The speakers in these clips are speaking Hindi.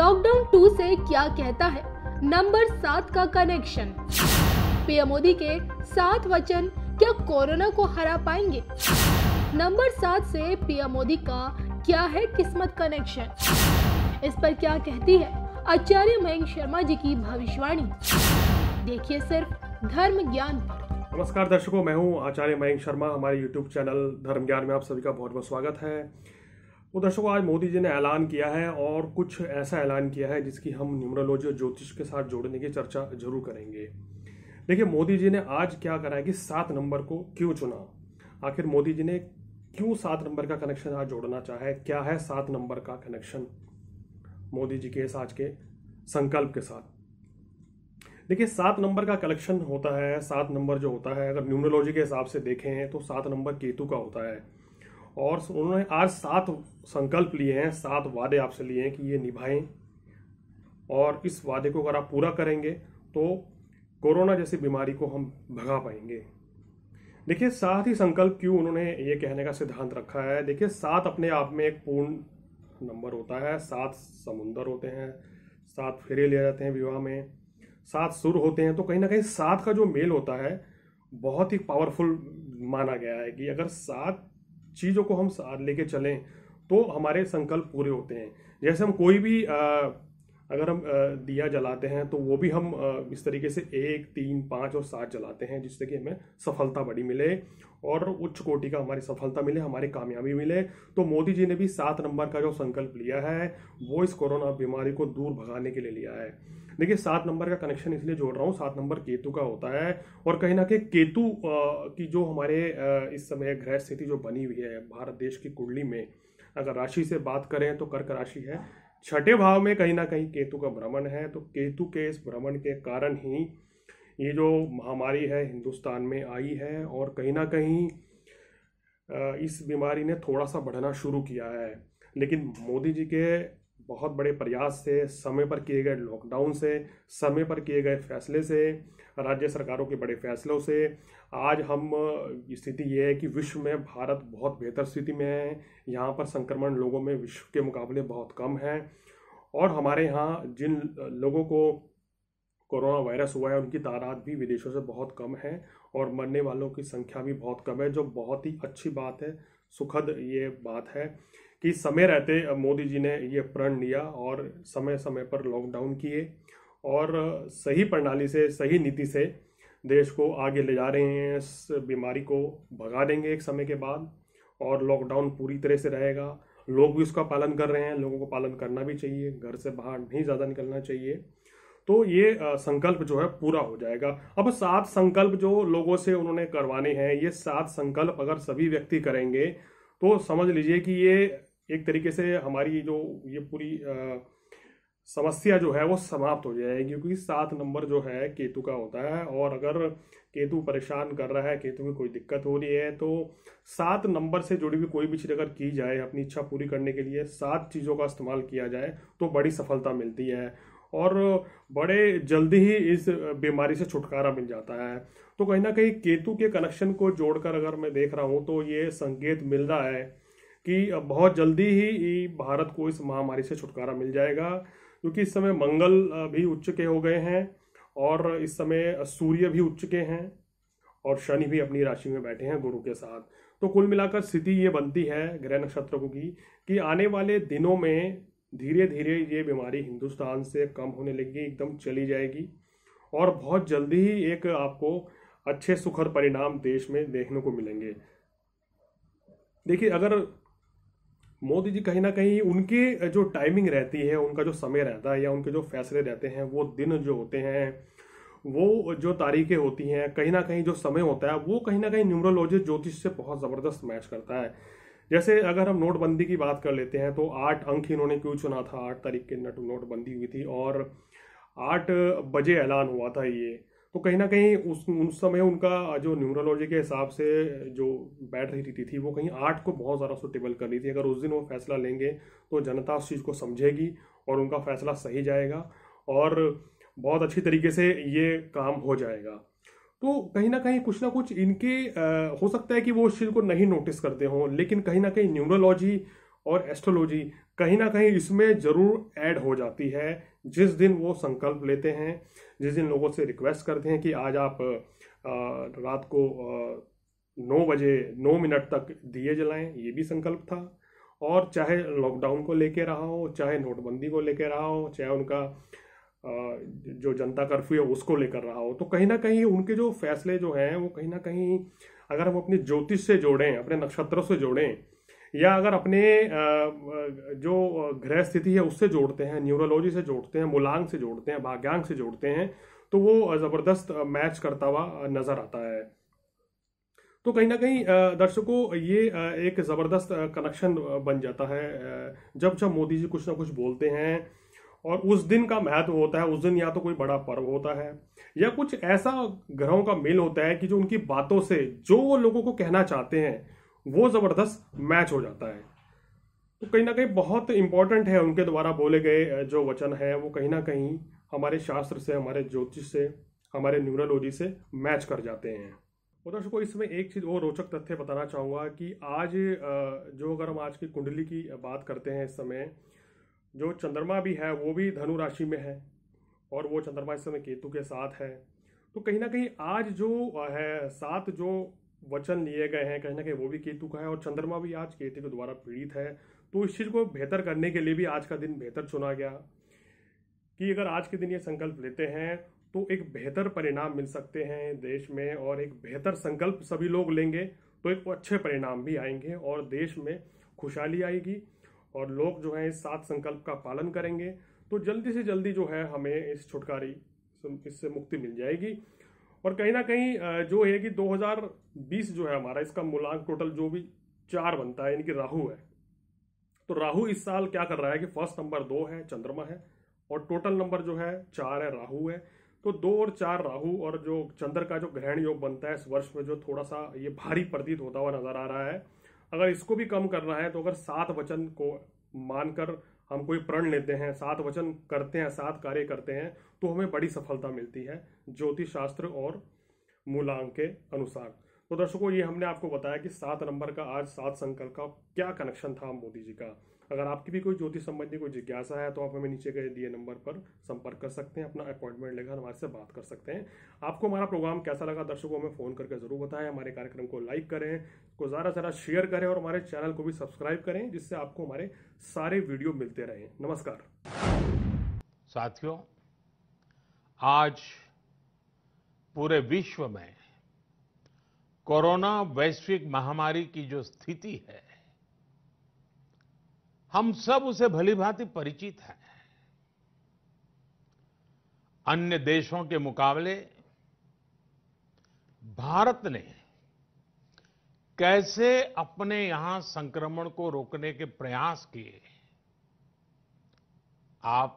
लॉकडाउन टू से क्या कहता है नंबर सात का कनेक्शन पीएम मोदी के सात वचन क्या कोरोना को हरा पाएंगे नंबर सात से पीएम मोदी का क्या है किस्मत कनेक्शन इस पर क्या कहती है आचार्य मयंक शर्मा जी की भविष्यवाणी देखिए सिर्फ धर्म ज्ञान नमस्कार दर्शकों मैं हूँ आचार्य मयंक शर्मा हमारे यूट्यूब चैनल धर्म ज्ञान में आप सभी का बहुत बहुत स्वागत है तो दर्शकों आज मोदी जी ने ऐलान किया है और कुछ ऐसा ऐलान किया है जिसकी हम न्यूमरोलॉजी और ज्योतिष के साथ जोड़ने की चर्चा जरूर करेंगे देखिए मोदी जी ने आज क्या करा है कि सात नंबर को क्यों चुना आखिर मोदी जी ने क्यों सात नंबर का कनेक्शन आज जोड़ना चाहे क्या है सात नंबर का कनेक्शन मोदी जी के इस आज के संकल्प के साथ देखिए सात नंबर का कलेक्शन होता है सात नंबर जो होता है अगर न्यूमरोलॉजी के हिसाब से देखें तो सात नंबर केतु का होता है और उन्होंने आज सात संकल्प लिए हैं सात वादे आपसे लिए हैं कि ये निभाएं और इस वादे को अगर आप पूरा करेंगे तो कोरोना जैसी बीमारी को हम भगा पाएंगे देखिए सात ही संकल्प क्यों उन्होंने ये कहने का सिद्धांत रखा है देखिए सात अपने आप में एक पूर्ण नंबर होता है सात समुंदर होते हैं सात फेरे ले जाते हैं विवाह में सात सुर होते हैं तो कहीं ना कहीं सात का जो मेल होता है बहुत ही पावरफुल माना गया है कि अगर सात चीज़ों को हम लेके चलें तो हमारे संकल्प पूरे होते हैं जैसे हम कोई भी अगर हम दिया जलाते हैं तो वो भी हम इस तरीके से एक तीन पाँच और सात जलाते हैं जिससे कि हमें सफलता बड़ी मिले और उच्च कोटि का हमारी सफलता मिले हमारी कामयाबी मिले तो मोदी जी ने भी सात नंबर का जो संकल्प लिया है वो इस कोरोना बीमारी को दूर भगाने के लिए लिया है देखिए सात नंबर का कनेक्शन इसलिए जोड़ रहा हूँ सात नंबर केतु का होता है और कहीं ना कहीं केतु की जो हमारे इस समय ग्रह स्थिति जो बनी हुई है भारत देश की कुंडली में अगर राशि से बात करें तो कर्क राशि है छठे भाव में कहीं ना कहीं केतु का भ्रमण है तो केतु के इस भ्रमण के कारण ही ये जो महामारी है हिंदुस्तान में आई है और कहीं ना कहीं इस बीमारी ने थोड़ा सा बढ़ना शुरू किया है लेकिन मोदी जी के बहुत बड़े प्रयास से समय पर किए गए लॉकडाउन से समय पर किए गए फैसले से राज्य सरकारों के बड़े फैसलों से आज हम स्थिति ये है कि विश्व में भारत बहुत बेहतर स्थिति में है यहाँ पर संक्रमण लोगों में विश्व के मुकाबले बहुत कम है और हमारे यहाँ जिन लोगों को कोरोना वायरस हुआ है उनकी तादाद भी विदेशों से बहुत कम है और मरने वालों की संख्या भी बहुत कम है जो बहुत ही अच्छी बात है सुखद ये बात है कि समय रहते मोदी जी ने ये प्रण लिया और समय समय पर लॉकडाउन किए और सही प्रणाली से सही नीति से देश को आगे ले जा रहे हैं इस बीमारी को भगा देंगे एक समय के बाद और लॉकडाउन पूरी तरह से रहेगा लोग भी उसका पालन कर रहे हैं लोगों को पालन करना भी चाहिए घर से बाहर नहीं ज़्यादा निकलना चाहिए तो ये संकल्प जो है पूरा हो जाएगा अब सात संकल्प जो लोगों से उन्होंने करवाने हैं ये सात संकल्प अगर सभी व्यक्ति करेंगे तो समझ लीजिए कि ये एक तरीके से हमारी जो ये पूरी आ, समस्या जो है वो समाप्त हो जाएगी क्योंकि सात नंबर जो है केतु का होता है और अगर केतु परेशान कर रहा है केतु में कोई दिक्कत हो रही है तो सात नंबर से जुड़ी हुई कोई भी चीज़ अगर की जाए अपनी इच्छा पूरी करने के लिए सात चीज़ों का इस्तेमाल किया जाए तो बड़ी सफलता मिलती है और बड़े जल्दी ही इस बीमारी से छुटकारा मिल जाता है तो कहीं ना कहीं केतु के कनेक्शन को जोड़कर अगर मैं देख रहा हूँ तो ये संकेत मिल रहा है कि बहुत जल्दी ही भारत को इस महामारी से छुटकारा मिल जाएगा क्योंकि इस समय मंगल भी उच्च के हो गए हैं और इस समय सूर्य भी उच्च के हैं और शनि भी अपनी राशि में बैठे हैं गुरु के साथ तो कुल मिलाकर स्थिति ये बनती है ग्रह नक्षत्रों की कि आने वाले दिनों में धीरे धीरे ये बीमारी हिंदुस्तान से कम होने लगेगी एकदम चली जाएगी और बहुत जल्दी ही एक आपको अच्छे सुखद परिणाम देश में देखने को मिलेंगे देखिए अगर मोदी जी कहीं ना कहीं उनके जो टाइमिंग रहती है उनका जो समय रहता है या उनके जो फैसले रहते हैं वो दिन जो होते हैं वो जो तारीखें होती हैं कहीं ना कहीं जो समय होता है वो कहीं ना कहीं न्यूमरोलॉजी ज्योतिष से बहुत ज़बरदस्त मैच करता है जैसे अगर हम नोटबंदी की बात कर लेते हैं तो आठ अंक इन्होंने क्यों चुना था आठ तारीख के नोटबंदी हुई थी और आठ बजे ऐलान हुआ था ये तो कहीं ना कहीं उस उस समय उनका जो न्यूरोलॉजी के हिसाब से जो बैठ रही थी, थी वो कहीं आर्ट को बहुत ज़्यादा सुटेबल कर रही थी अगर उस दिन वो फैसला लेंगे तो जनता उस चीज़ को समझेगी और उनका फैसला सही जाएगा और बहुत अच्छी तरीके से ये काम हो जाएगा तो कहीं ना कहीं कुछ ना कुछ इनके आ, हो सकता है कि वो उस चीज़ को नहीं नोटिस करते हों लेकिन कहीं ना कहीं न्यूरोलॉजी और एस्ट्रोलॉजी कहीं ना कहीं इसमें ज़रूर ऐड हो जाती है जिस दिन वो संकल्प लेते हैं जिस दिन लोगों से रिक्वेस्ट करते हैं कि आज आप रात को नौ बजे नौ मिनट तक दिए जलाएं ये भी संकल्प था और चाहे लॉकडाउन को लेके रहा हो चाहे नोटबंदी को लेके रहा हो चाहे उनका जो जनता कर्फ्यू है उसको लेकर रहा हो तो कहीं ना कहीं उनके जो फैसले जो हैं वो कहीं ना कहीं अगर हम अपने ज्योतिष से जोड़ें अपने नक्षत्रों से जोड़ें या अगर अपने जो ग्रह स्थिति है उससे जोड़ते हैं न्यूरोलॉजी से जोड़ते हैं मूलांग से जोड़ते हैं भाग्यांग से जोड़ते हैं तो वो ज़बरदस्त मैच करता हुआ नज़र आता है तो कहीं ना कहीं दर्शकों ये एक ज़बरदस्त कनेक्शन बन जाता है जब जब मोदी जी कुछ ना कुछ बोलते हैं और उस दिन का महत्व होता है उस दिन या तो कोई बड़ा पर्व होता है या कुछ ऐसा ग्रहों का मेल होता है कि जो उनकी बातों से जो वो लोगों को कहना चाहते हैं वो ज़बरदस्त मैच हो जाता है तो कहीं ना कहीं बहुत इंपॉर्टेंट है उनके द्वारा बोले गए जो वचन है वो कहीं ना कहीं हमारे शास्त्र से हमारे ज्योतिष से हमारे न्यूरोलॉजी से मैच कर जाते हैं और दर्शकों इसमें एक चीज़ और रोचक तथ्य बताना चाहूँगा कि आज जो अगर हम आज की कुंडली की बात करते हैं इस समय जो चंद्रमा भी है वो भी धनु राशि में है और वो चंद्रमा इस समय केतु के साथ है तो कहीं ना कहीं आज जो है सात जो वचन लिए गए हैं कहीं ना कहीं वो भी केतु का है और चंद्रमा भी आज केतु के द्वारा पीड़ित है तो इस चीज़ को बेहतर करने के लिए भी आज का दिन बेहतर चुना गया कि अगर आज के दिन ये संकल्प लेते हैं तो एक बेहतर परिणाम मिल सकते हैं देश में और एक बेहतर संकल्प सभी लोग लेंगे तो एक अच्छे परिणाम भी आएंगे और देश में खुशहाली आएगी और लोग जो है इस सात संकल्प का पालन करेंगे तो जल्दी से जल्दी जो है हमें इस छुटकारी इससे मुक्ति मिल जाएगी और कहीं ना कहीं जो है कि 2020 जो है हमारा इसका मूलांक टोटल जो भी चार बनता है यानी कि राहु है तो राहु इस साल क्या कर रहा है कि फर्स्ट नंबर दो है चंद्रमा है और टोटल नंबर जो है चार है राहु है तो दो और चार राहु और जो चंद्र का जो ग्रहण योग बनता है इस वर्ष में जो थोड़ा सा ये भारी प्रतीत होता हुआ नजर आ रहा है अगर इसको भी कम करना है तो अगर सात वचन को मानकर हम कोई प्रण लेते हैं सात वचन करते हैं सात कार्य करते हैं तो हमें बड़ी सफलता मिलती है ज्योतिष शास्त्र और मूलांक के अनुसार तो दर्शकों ये हमने आपको बताया कि सात नंबर का आज सात संकल्प का क्या कनेक्शन था मोदी जी का अगर आपकी भी कोई ज्योतिष संबंधी कोई जिज्ञासा है तो आप हमें नीचे के दिए नंबर पर संपर्क कर सकते हैं अपना अपॉइंटमेंट लेकर हमारे से बात कर सकते हैं आपको हमारा प्रोग्राम कैसा लगा दर्शकों हमें फोन करके जरूर बताएं हमारे कार्यक्रम को लाइक करें को ज़्यादा से ज़्यादा शेयर करें और हमारे चैनल को भी सब्सक्राइब करें जिससे आपको हमारे सारे वीडियो मिलते रहें नमस्कार साथियों आज पूरे विश्व में कोरोना वैश्विक महामारी की जो स्थिति है हम सब उसे भलीभांति परिचित हैं अन्य देशों के मुकाबले भारत ने कैसे अपने यहां संक्रमण को रोकने के प्रयास किए आप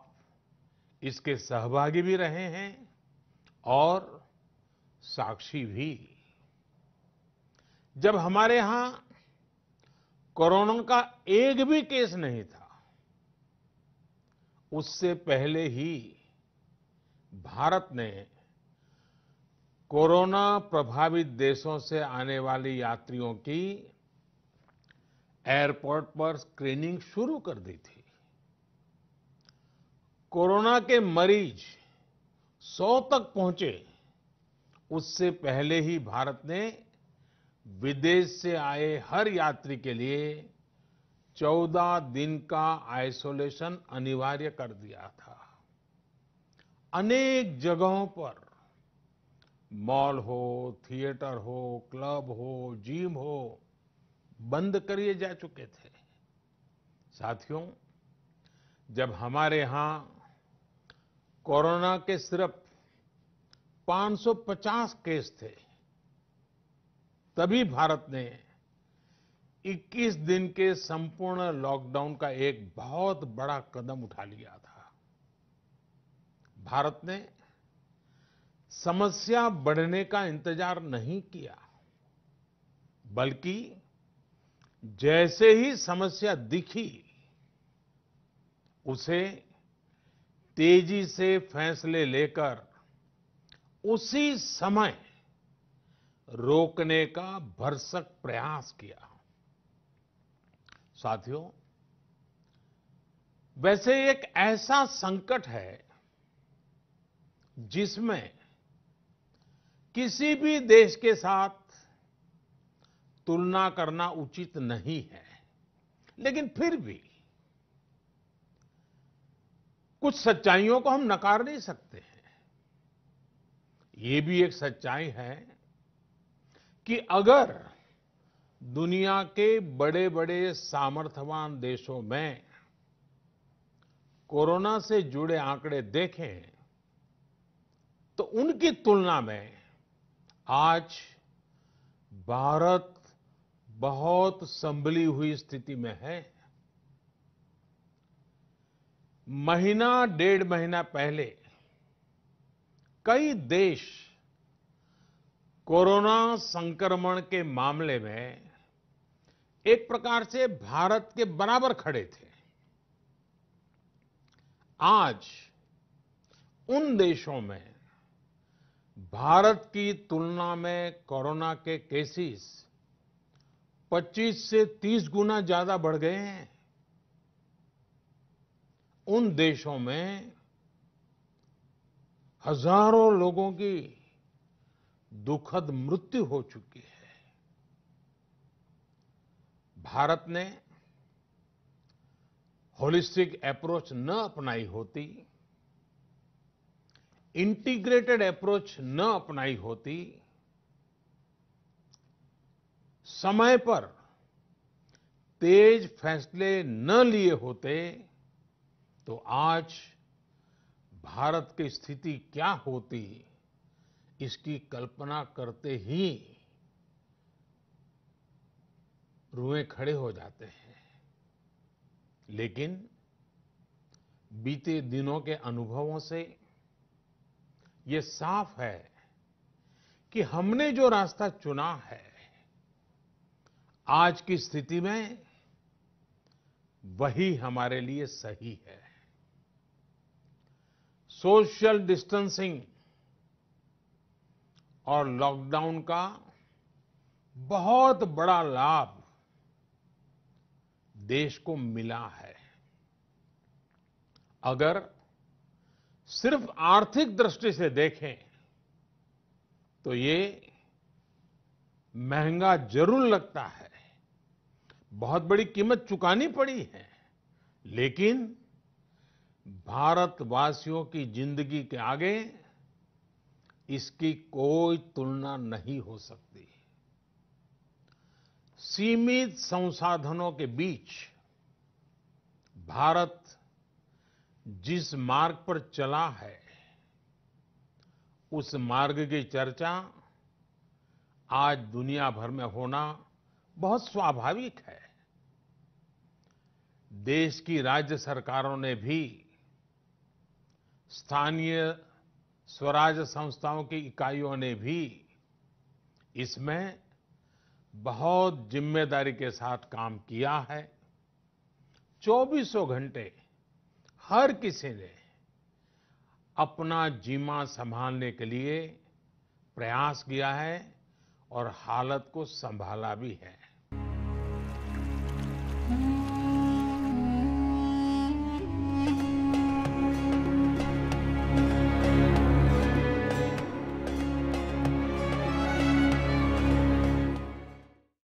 इसके सहभागी भी रहे हैं और साक्षी भी जब हमारे यहां कोरोना का एक भी केस नहीं था उससे पहले ही भारत ने कोरोना प्रभावित देशों से आने वाले यात्रियों की एयरपोर्ट पर स्क्रीनिंग शुरू कर दी थी कोरोना के मरीज 100 तक पहुंचे उससे पहले ही भारत ने विदेश से आए हर यात्री के लिए 14 दिन का आइसोलेशन अनिवार्य कर दिया था अनेक जगहों पर मॉल हो थिएटर हो क्लब हो जिम हो बंद करिए जा चुके थे साथियों जब हमारे यहां कोरोना के सिर्फ 550 केस थे तभी भारत ने 21 दिन के संपूर्ण लॉकडाउन का एक बहुत बड़ा कदम उठा लिया था भारत ने समस्या बढ़ने का इंतजार नहीं किया बल्कि जैसे ही समस्या दिखी उसे तेजी से फैसले लेकर उसी समय रोकने का भरसक प्रयास किया साथियों वैसे एक ऐसा संकट है जिसमें किसी भी देश के साथ तुलना करना उचित नहीं है लेकिन फिर भी कुछ सच्चाइयों को हम नकार नहीं सकते हैं ये भी एक सच्चाई है कि अगर दुनिया के बड़े बड़े सामर्थ्यवान देशों में कोरोना से जुड़े आंकड़े देखें तो उनकी तुलना में आज भारत बहुत संभली हुई स्थिति में है महीना डेढ़ महीना पहले कई देश कोरोना संक्रमण के मामले में एक प्रकार से भारत के बराबर खड़े थे आज उन देशों में भारत की तुलना में कोरोना के केसेस 25 से 30 गुना ज्यादा बढ़ गए हैं उन देशों में हजारों लोगों की दुखद मृत्यु हो चुकी है भारत ने होलिस्टिक अप्रोच न अपनाई होती इंटीग्रेटेड अप्रोच न अपनाई होती समय पर तेज फैसले न लिए होते तो आज भारत की स्थिति क्या होती इसकी कल्पना करते ही रुए खड़े हो जाते हैं लेकिन बीते दिनों के अनुभवों से ये साफ है कि हमने जो रास्ता चुना है आज की स्थिति में वही हमारे लिए सही है सोशल डिस्टेंसिंग और लॉकडाउन का बहुत बड़ा लाभ देश को मिला है अगर सिर्फ आर्थिक दृष्टि से देखें तो ये महंगा जरूर लगता है बहुत बड़ी कीमत चुकानी पड़ी है लेकिन भारतवासियों की जिंदगी के आगे इसकी कोई तुलना नहीं हो सकती सीमित संसाधनों के बीच भारत जिस मार्ग पर चला है उस मार्ग की चर्चा आज दुनिया भर में होना बहुत स्वाभाविक है देश की राज्य सरकारों ने भी स्थानीय स्वराज संस्थाओं की इकाइयों ने भी इसमें बहुत जिम्मेदारी के साथ काम किया है चौबीसों घंटे हर किसी ने अपना जिम्मा संभालने के लिए प्रयास किया है और हालत को संभाला भी है